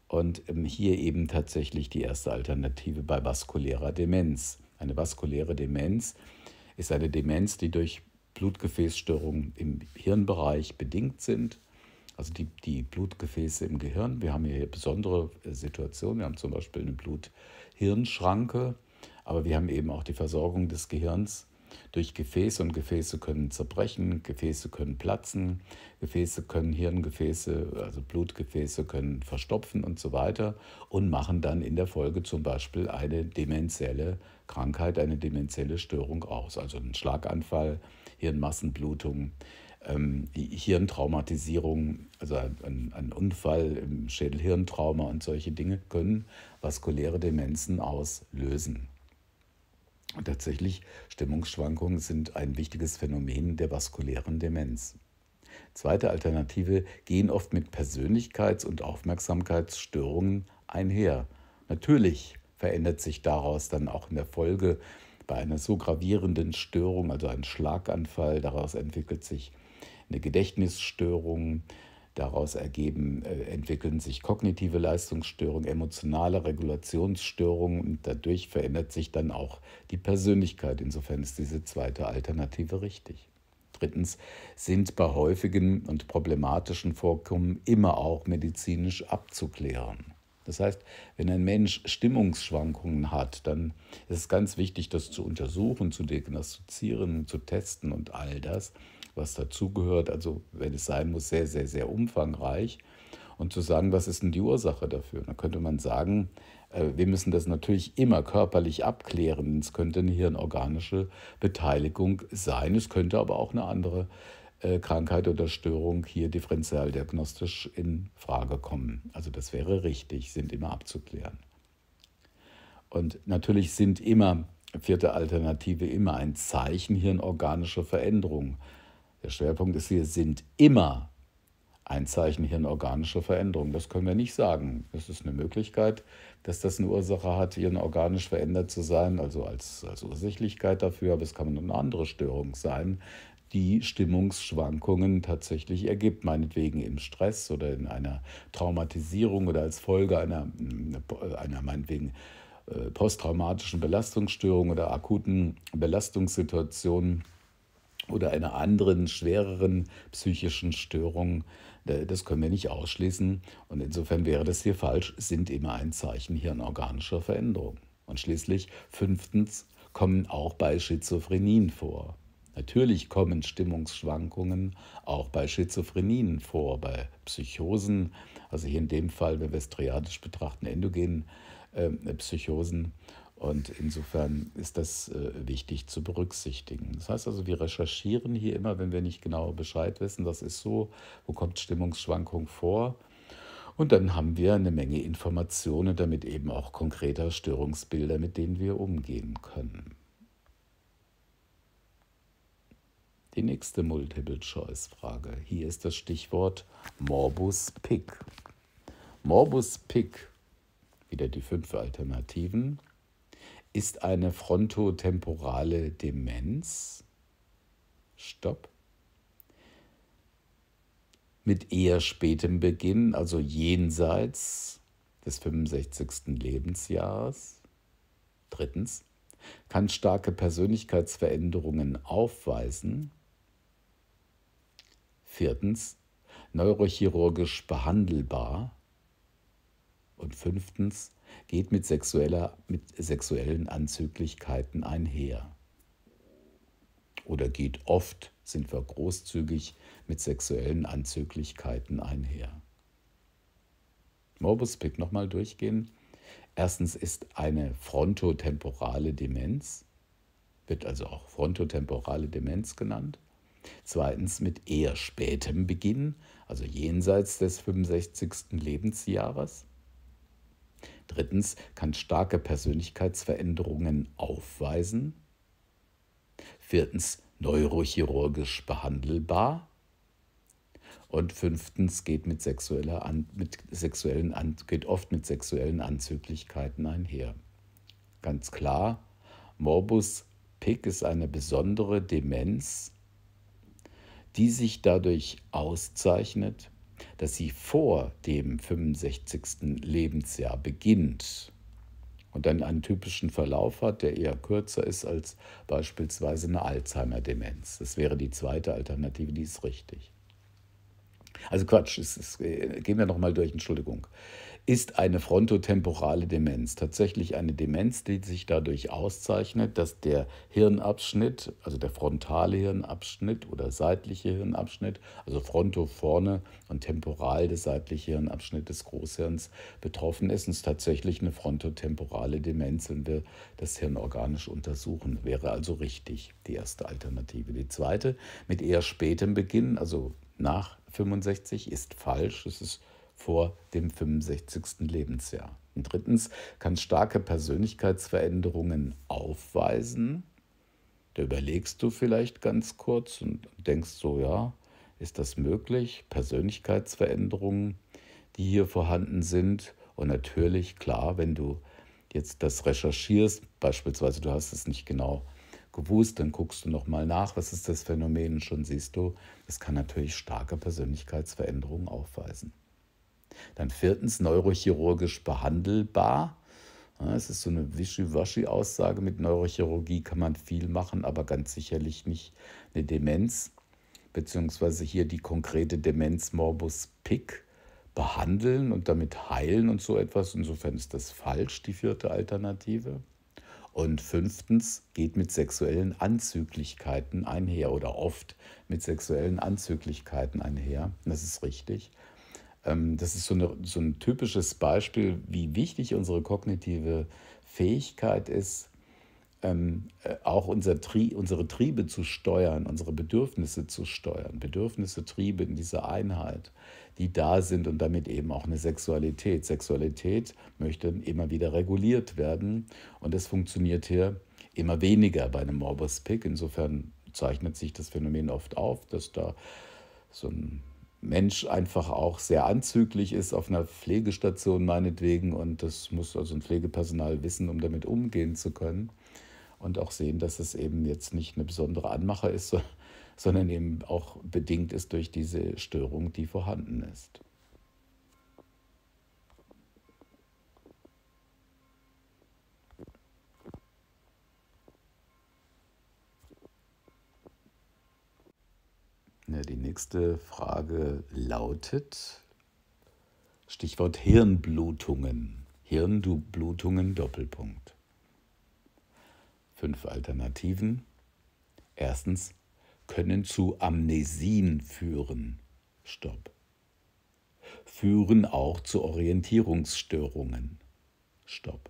und ähm, hier eben tatsächlich die erste Alternative bei vaskulärer Demenz. Eine vaskuläre Demenz ist eine Demenz, die durch Blutgefäßstörungen im Hirnbereich bedingt sind. Also die, die Blutgefäße im Gehirn. Wir haben hier besondere äh, Situationen. Wir haben zum Beispiel eine blut hirn aber wir haben eben auch die Versorgung des Gehirns durch Gefäße und Gefäße können zerbrechen, Gefäße können platzen, Gefäße können Hirngefäße, also Blutgefäße können verstopfen und so weiter und machen dann in der Folge zum Beispiel eine demenzielle Krankheit, eine demenzielle Störung aus, also einen Schlaganfall, Hirnmassenblutung. Ähm, Hirntraumatisierung, also ein, ein Unfall im Schädel-Hirntrauma und solche Dinge können vaskuläre Demenzen auslösen. Tatsächlich, Stimmungsschwankungen sind ein wichtiges Phänomen der vaskulären Demenz. Zweite Alternative gehen oft mit Persönlichkeits- und Aufmerksamkeitsstörungen einher. Natürlich verändert sich daraus dann auch in der Folge bei einer so gravierenden Störung, also einem Schlaganfall, daraus entwickelt sich eine Gedächtnisstörung, Daraus ergeben, äh, entwickeln sich kognitive Leistungsstörungen, emotionale Regulationsstörungen und dadurch verändert sich dann auch die Persönlichkeit. Insofern ist diese zweite Alternative richtig. Drittens sind bei häufigen und problematischen Vorkommen immer auch medizinisch abzuklären. Das heißt, wenn ein Mensch Stimmungsschwankungen hat, dann ist es ganz wichtig, das zu untersuchen, zu diagnostizieren, zu testen und all das was dazugehört. Also wenn es sein muss, sehr, sehr, sehr umfangreich. Und zu sagen, was ist denn die Ursache dafür? Dann könnte man sagen, äh, wir müssen das natürlich immer körperlich abklären. Es könnte eine hirnorganische Beteiligung sein. Es könnte aber auch eine andere äh, Krankheit oder Störung hier differenzialdiagnostisch in Frage kommen. Also das wäre richtig, sind immer abzuklären. Und natürlich sind immer, vierte Alternative, immer ein Zeichen hirnorganischer Veränderung. Der Schwerpunkt ist hier, sind immer ein Zeichen hier eine organische Veränderung. Das können wir nicht sagen. Es ist eine Möglichkeit, dass das eine Ursache hat, hier organisch verändert zu sein, also als, als Ursächlichkeit dafür, aber es kann eine andere Störung sein, die Stimmungsschwankungen tatsächlich ergibt, meinetwegen im Stress oder in einer Traumatisierung oder als Folge einer, einer meinetwegen äh, posttraumatischen Belastungsstörung oder akuten Belastungssituation oder einer anderen schwereren psychischen Störung. Das können wir nicht ausschließen. Und insofern wäre das hier falsch, sind immer ein Zeichen hier an organischer Veränderung. Und schließlich fünftens kommen auch bei Schizophrenien vor. Natürlich kommen Stimmungsschwankungen auch bei Schizophrenien vor, bei Psychosen, also hier in dem Fall, wenn wir es triadisch betrachten, endogenen äh, Psychosen und insofern ist das äh, wichtig zu berücksichtigen. Das heißt also, wir recherchieren hier immer, wenn wir nicht genau Bescheid wissen, das ist so, wo kommt Stimmungsschwankung vor. Und dann haben wir eine Menge Informationen, damit eben auch konkreter Störungsbilder, mit denen wir umgehen können. Die nächste Multiple-Choice-Frage. Hier ist das Stichwort Morbus Pick. Morbus Pick, wieder die fünf Alternativen. Ist eine frontotemporale Demenz? Stopp. Mit eher spätem Beginn, also jenseits des 65. Lebensjahres. Drittens, kann starke Persönlichkeitsveränderungen aufweisen. Viertens, neurochirurgisch behandelbar. Und fünftens, geht mit, sexueller, mit sexuellen Anzüglichkeiten einher. Oder geht oft, sind wir großzügig, mit sexuellen Anzüglichkeiten einher. Morbus Pick nochmal durchgehen. Erstens ist eine frontotemporale Demenz, wird also auch frontotemporale Demenz genannt. Zweitens mit eher spätem Beginn, also jenseits des 65. Lebensjahres. Drittens kann starke Persönlichkeitsveränderungen aufweisen. Viertens neurochirurgisch behandelbar. Und fünftens geht, mit sexueller mit sexuellen geht oft mit sexuellen Anzüglichkeiten einher. Ganz klar, Morbus Pick ist eine besondere Demenz, die sich dadurch auszeichnet, dass sie vor dem 65. Lebensjahr beginnt und dann einen typischen Verlauf hat, der eher kürzer ist als beispielsweise eine Alzheimer-Demenz. Das wäre die zweite Alternative, die ist richtig. Also Quatsch, ist, ist, äh, gehen wir nochmal durch, Entschuldigung ist eine frontotemporale Demenz. Tatsächlich eine Demenz, die sich dadurch auszeichnet, dass der Hirnabschnitt, also der frontale Hirnabschnitt oder seitliche Hirnabschnitt, also fronto vorne und temporal der seitliche Hirnabschnitt des Großhirns betroffen ist. es ist tatsächlich eine frontotemporale Demenz, wenn wir das Hirn organisch untersuchen. Wäre also richtig die erste Alternative. Die zweite mit eher spätem Beginn, also nach 65, ist falsch. Es ist vor dem 65. Lebensjahr. Und drittens kann starke Persönlichkeitsveränderungen aufweisen. Da überlegst du vielleicht ganz kurz und denkst so, ja, ist das möglich? Persönlichkeitsveränderungen, die hier vorhanden sind. Und natürlich, klar, wenn du jetzt das recherchierst, beispielsweise du hast es nicht genau gewusst, dann guckst du nochmal nach, was ist das Phänomen, schon siehst du, es kann natürlich starke Persönlichkeitsveränderungen aufweisen. Dann viertens neurochirurgisch behandelbar. Es ist so eine wischi waschi aussage Mit Neurochirurgie kann man viel machen, aber ganz sicherlich nicht eine Demenz, beziehungsweise hier die konkrete Demenz Morbus Pick behandeln und damit heilen und so etwas. Insofern ist das falsch, die vierte Alternative. Und fünftens geht mit sexuellen Anzüglichkeiten einher oder oft mit sexuellen Anzüglichkeiten einher. Das ist richtig. Ähm, das ist so, eine, so ein typisches Beispiel, wie wichtig unsere kognitive Fähigkeit ist, ähm, äh, auch unser Tri unsere Triebe zu steuern, unsere Bedürfnisse zu steuern. Bedürfnisse, Triebe in dieser Einheit, die da sind und damit eben auch eine Sexualität. Sexualität möchte immer wieder reguliert werden und das funktioniert hier immer weniger bei einem Morbus Pick. Insofern zeichnet sich das Phänomen oft auf, dass da so ein Mensch einfach auch sehr anzüglich ist auf einer Pflegestation meinetwegen und das muss also ein Pflegepersonal wissen, um damit umgehen zu können und auch sehen, dass es eben jetzt nicht eine besondere Anmache ist, sondern eben auch bedingt ist durch diese Störung, die vorhanden ist. Die nächste Frage lautet, Stichwort Hirnblutungen. Hirnblutungen Doppelpunkt. Fünf Alternativen. Erstens können zu Amnesien führen. Stopp. Führen auch zu Orientierungsstörungen. Stopp.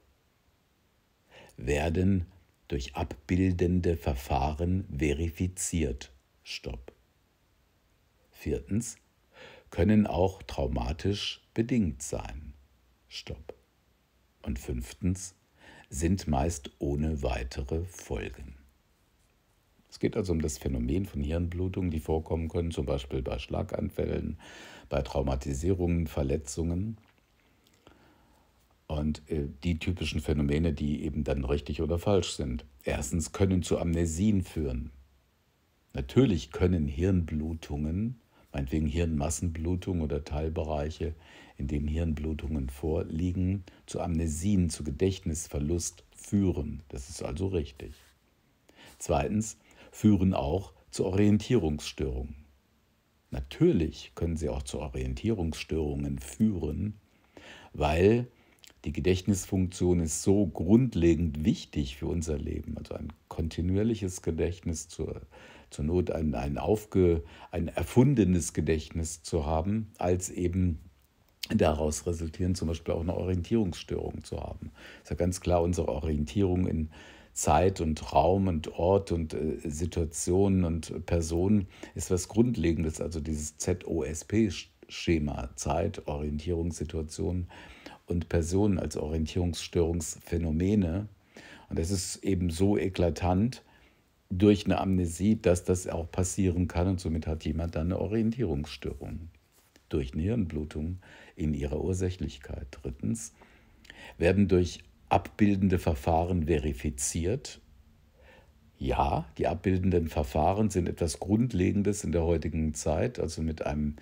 Werden durch abbildende Verfahren verifiziert. Stopp. Viertens können auch traumatisch bedingt sein. Stopp. Und fünftens sind meist ohne weitere Folgen. Es geht also um das Phänomen von Hirnblutungen, die vorkommen können, zum Beispiel bei Schlaganfällen, bei Traumatisierungen, Verletzungen. Und äh, die typischen Phänomene, die eben dann richtig oder falsch sind. Erstens können zu Amnesien führen. Natürlich können Hirnblutungen meinetwegen Hirnmassenblutung oder Teilbereiche, in denen Hirnblutungen vorliegen, zu Amnesien, zu Gedächtnisverlust führen. Das ist also richtig. Zweitens führen auch zu Orientierungsstörungen. Natürlich können sie auch zu Orientierungsstörungen führen, weil die Gedächtnisfunktion ist so grundlegend wichtig für unser Leben. Also ein kontinuierliches Gedächtnis zur zur Not ein, ein, aufge, ein erfundenes Gedächtnis zu haben, als eben daraus resultieren, zum Beispiel auch eine Orientierungsstörung zu haben. Das ist ja ganz klar unsere Orientierung in Zeit und Raum und Ort und äh, Situationen und Personen ist was Grundlegendes, also dieses ZOSP-Schema, Zeit, Orientierung, Situation und Personen als Orientierungsstörungsphänomene. Und das ist eben so eklatant, durch eine Amnesie, dass das auch passieren kann und somit hat jemand dann eine Orientierungsstörung durch Nierenblutung in ihrer Ursächlichkeit. Drittens werden durch abbildende Verfahren verifiziert. Ja, die abbildenden Verfahren sind etwas Grundlegendes in der heutigen Zeit, also mit einem,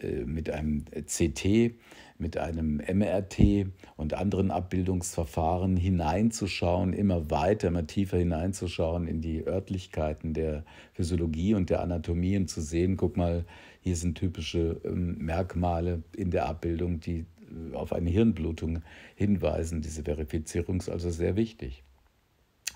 äh, mit einem CT mit einem MRT und anderen Abbildungsverfahren hineinzuschauen, immer weiter, immer tiefer hineinzuschauen in die Örtlichkeiten der Physiologie und der Anatomie und zu sehen, guck mal, hier sind typische ähm, Merkmale in der Abbildung, die äh, auf eine Hirnblutung hinweisen. Diese Verifizierung ist also sehr wichtig.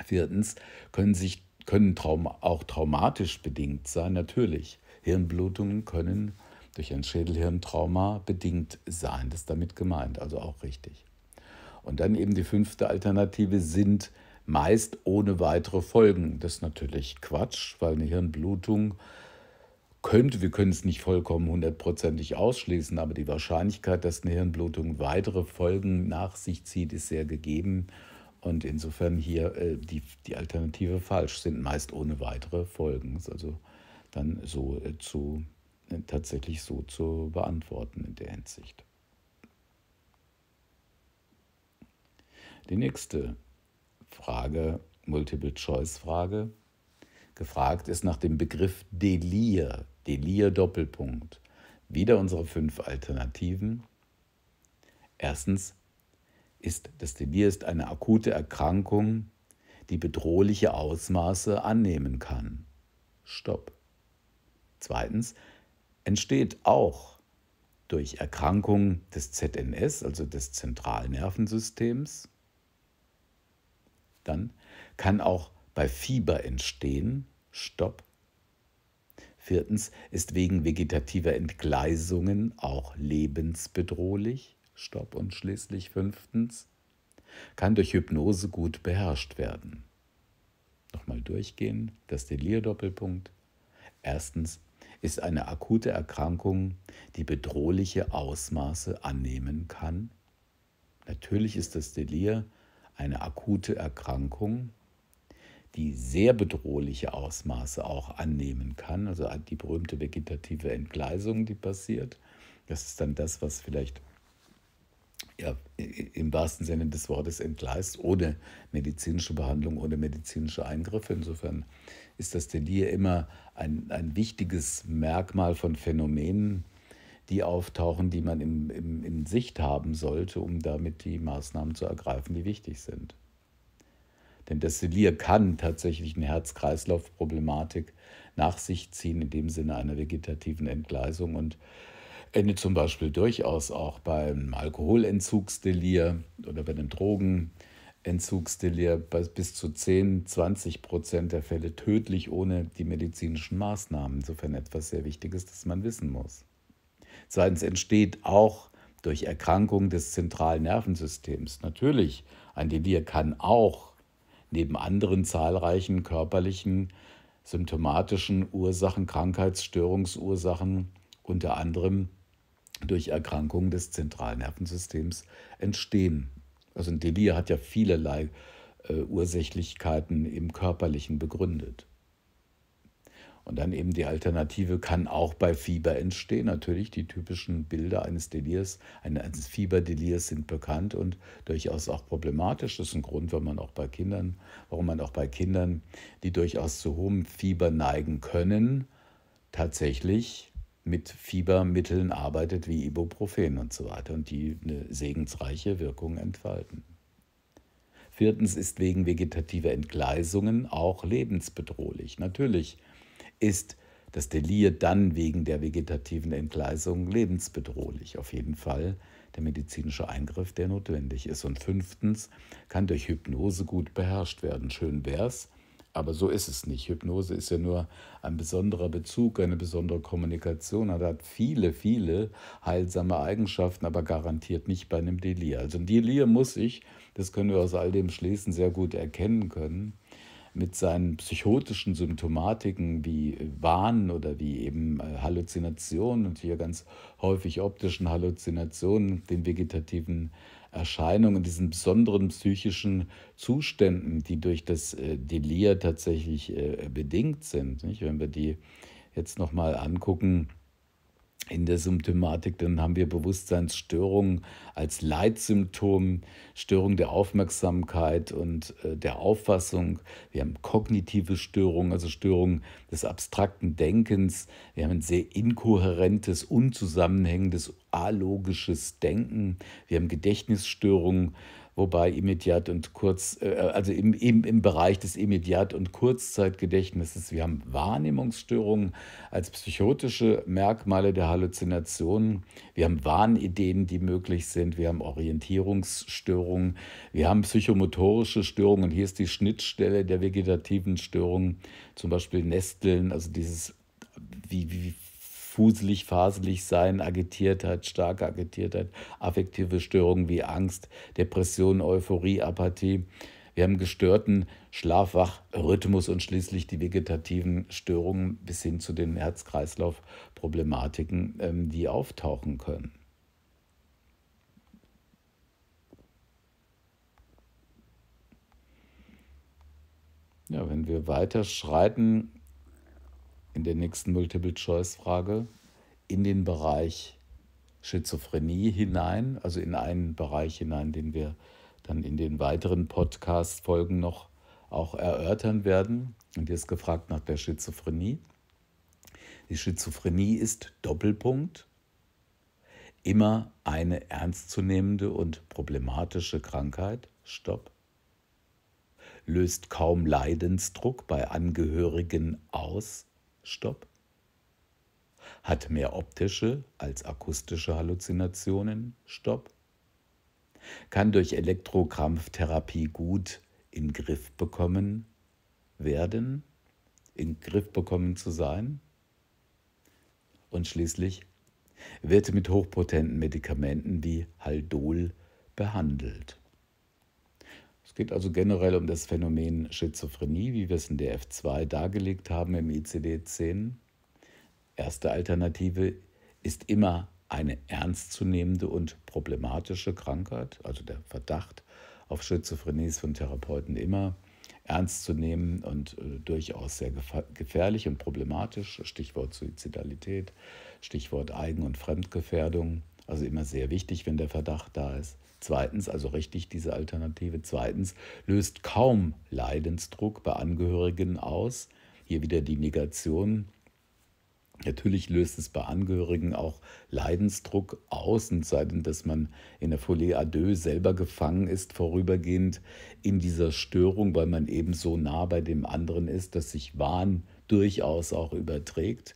Viertens können, sich, können Traum, auch traumatisch bedingt sein, natürlich. Hirnblutungen können durch ein Schädelhirntrauma bedingt sein. Das ist damit gemeint, also auch richtig. Und dann eben die fünfte Alternative sind meist ohne weitere Folgen. Das ist natürlich Quatsch, weil eine Hirnblutung könnte, wir können es nicht vollkommen hundertprozentig ausschließen, aber die Wahrscheinlichkeit, dass eine Hirnblutung weitere Folgen nach sich zieht, ist sehr gegeben. Und insofern hier äh, die, die Alternative falsch, sind meist ohne weitere Folgen. Ist also dann so äh, zu tatsächlich so zu beantworten in der Hinsicht. Die nächste Frage, Multiple-Choice-Frage, gefragt ist nach dem Begriff Delir, Delir Doppelpunkt. Wieder unsere fünf Alternativen. Erstens ist das Delir ist eine akute Erkrankung, die bedrohliche Ausmaße annehmen kann. Stopp. Zweitens, entsteht auch durch Erkrankung des ZNS, also des Zentralnervensystems. Dann kann auch bei Fieber entstehen. Stopp. Viertens ist wegen vegetativer Entgleisungen auch lebensbedrohlich. Stopp. Und schließlich fünftens kann durch Hypnose gut beherrscht werden. Nochmal durchgehen, das Delir-Doppelpunkt. Erstens ist eine akute Erkrankung, die bedrohliche Ausmaße annehmen kann? Natürlich ist das Delir eine akute Erkrankung, die sehr bedrohliche Ausmaße auch annehmen kann, also die berühmte vegetative Entgleisung, die passiert. Das ist dann das, was vielleicht ja, im wahrsten Sinne des Wortes entgleist, ohne medizinische Behandlung, ohne medizinische Eingriffe. Insofern ist das Delir immer ein, ein wichtiges Merkmal von Phänomenen, die auftauchen, die man im, im, in Sicht haben sollte, um damit die Maßnahmen zu ergreifen, die wichtig sind. Denn das Delir kann tatsächlich eine Herz-Kreislauf-Problematik nach sich ziehen, in dem Sinne einer vegetativen Entgleisung und endet zum Beispiel durchaus auch beim Alkoholentzugsdelir oder bei einem Drogen. Entzugsdelir bis zu 10, 20 Prozent der Fälle tödlich ohne die medizinischen Maßnahmen. Insofern etwas sehr Wichtiges, das man wissen muss. Zweitens entsteht auch durch Erkrankung des zentralen Nervensystems. Natürlich, ein Delir kann auch neben anderen zahlreichen körperlichen, symptomatischen Ursachen, Krankheitsstörungsursachen, unter anderem durch Erkrankung des zentralen Nervensystems entstehen. Also ein Delir hat ja vielerlei äh, Ursächlichkeiten im körperlichen begründet. Und dann eben die Alternative kann auch bei Fieber entstehen. Natürlich, die typischen Bilder eines Delirs, eines Fieberdelires sind bekannt und durchaus auch problematisch. Das ist ein Grund, warum man auch bei Kindern, warum man auch bei Kindern, die durchaus zu hohem Fieber neigen können, tatsächlich mit Fiebermitteln arbeitet wie Ibuprofen und so weiter und die eine segensreiche Wirkung entfalten. Viertens ist wegen vegetativer Entgleisungen auch lebensbedrohlich. Natürlich ist das Delir dann wegen der vegetativen Entgleisung lebensbedrohlich. Auf jeden Fall der medizinische Eingriff, der notwendig ist. Und fünftens kann durch Hypnose gut beherrscht werden. Schön wär's, aber so ist es nicht. Hypnose ist ja nur ein besonderer Bezug, eine besondere Kommunikation. Er hat viele, viele heilsame Eigenschaften, aber garantiert nicht bei einem Delir. Also ein Delir muss ich, das können wir aus all dem Schließen sehr gut erkennen können, mit seinen psychotischen Symptomatiken wie Wahn oder wie eben äh, Halluzinationen und hier ganz häufig optischen Halluzinationen, den vegetativen äh, Erscheinungen, diesen besonderen psychischen Zuständen, die durch das äh, Delir tatsächlich äh, bedingt sind. Wenn wir die jetzt nochmal angucken, in der Symptomatik, dann haben wir Bewusstseinsstörungen als Leitsymptom, Störung der Aufmerksamkeit und äh, der Auffassung. Wir haben kognitive Störungen, also Störungen des abstrakten Denkens. Wir haben ein sehr inkohärentes, unzusammenhängendes, alogisches Denken. Wir haben Gedächtnisstörungen wobei Immediat und Kurz, äh, also im, im, im Bereich des Immediat- und Kurzzeitgedächtnisses, wir haben Wahrnehmungsstörungen als psychotische Merkmale der Halluzinationen, wir haben Wahnideen, die möglich sind, wir haben Orientierungsstörungen, wir haben psychomotorische Störungen hier ist die Schnittstelle der vegetativen Störungen, zum Beispiel Nesteln, also dieses wie, wie fuselig, faselig sein, agitiert Agitiertheit, starke hat, affektive Störungen wie Angst, Depression, Euphorie, Apathie. Wir haben gestörten Schlafwachrhythmus und schließlich die vegetativen Störungen bis hin zu den Herz-Kreislauf-Problematiken, ähm, die auftauchen können. Ja, wenn wir weiterschreiten, in der nächsten Multiple-Choice-Frage in den Bereich Schizophrenie hinein, also in einen Bereich hinein, den wir dann in den weiteren Podcast-Folgen noch auch erörtern werden. Und jetzt gefragt nach der Schizophrenie. Die Schizophrenie ist Doppelpunkt immer eine ernstzunehmende und problematische Krankheit. Stopp. Löst kaum Leidensdruck bei Angehörigen aus. Stopp. Hat mehr optische als akustische Halluzinationen? Stopp. Kann durch Elektrokrampftherapie gut in Griff bekommen werden? In Griff bekommen zu sein? Und schließlich wird mit hochpotenten Medikamenten wie Haldol behandelt geht also generell um das Phänomen Schizophrenie, wie wir es in der F2 dargelegt haben im ICD-10. Erste Alternative ist immer eine ernstzunehmende und problematische Krankheit, also der Verdacht auf Schizophrenie ist von Therapeuten immer ernst zu nehmen und äh, durchaus sehr gefährlich und problematisch. Stichwort Suizidalität, Stichwort Eigen- und Fremdgefährdung. Also immer sehr wichtig, wenn der Verdacht da ist. Zweitens, also richtig diese Alternative. Zweitens, löst kaum Leidensdruck bei Angehörigen aus. Hier wieder die Negation. Natürlich löst es bei Angehörigen auch Leidensdruck aus, und sei denn, dass man in der Folie à deux selber gefangen ist, vorübergehend in dieser Störung, weil man eben so nah bei dem anderen ist, dass sich Wahn durchaus auch überträgt.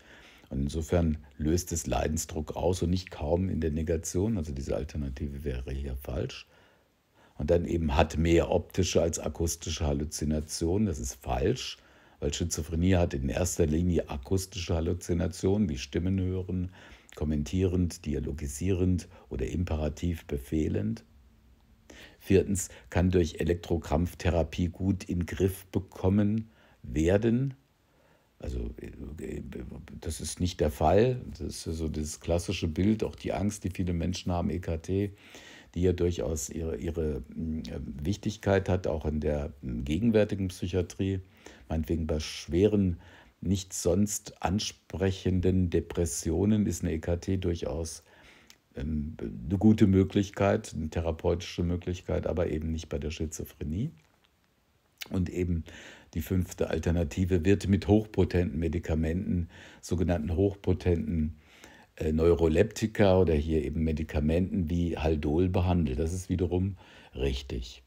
Und insofern löst es Leidensdruck aus und nicht kaum in der Negation. Also diese Alternative wäre hier falsch. Und dann eben hat mehr optische als akustische Halluzinationen. Das ist falsch, weil Schizophrenie hat in erster Linie akustische Halluzinationen wie Stimmen hören, kommentierend, dialogisierend oder imperativ befehlend. Viertens kann durch Elektrokrampftherapie gut in Griff bekommen werden, also äh, das ist nicht der Fall. Das ist so das klassische Bild, auch die Angst, die viele Menschen haben, EKT, die ja durchaus ihre, ihre äh, Wichtigkeit hat, auch in der äh, gegenwärtigen Psychiatrie, meinetwegen bei schweren nicht sonst ansprechenden Depressionen ist eine EKT durchaus ähm, eine gute Möglichkeit, eine therapeutische Möglichkeit, aber eben nicht bei der Schizophrenie. Und eben die fünfte Alternative wird mit hochpotenten Medikamenten, sogenannten hochpotenten äh, Neuroleptika oder hier eben Medikamenten wie Haldol behandelt. Das ist wiederum richtig.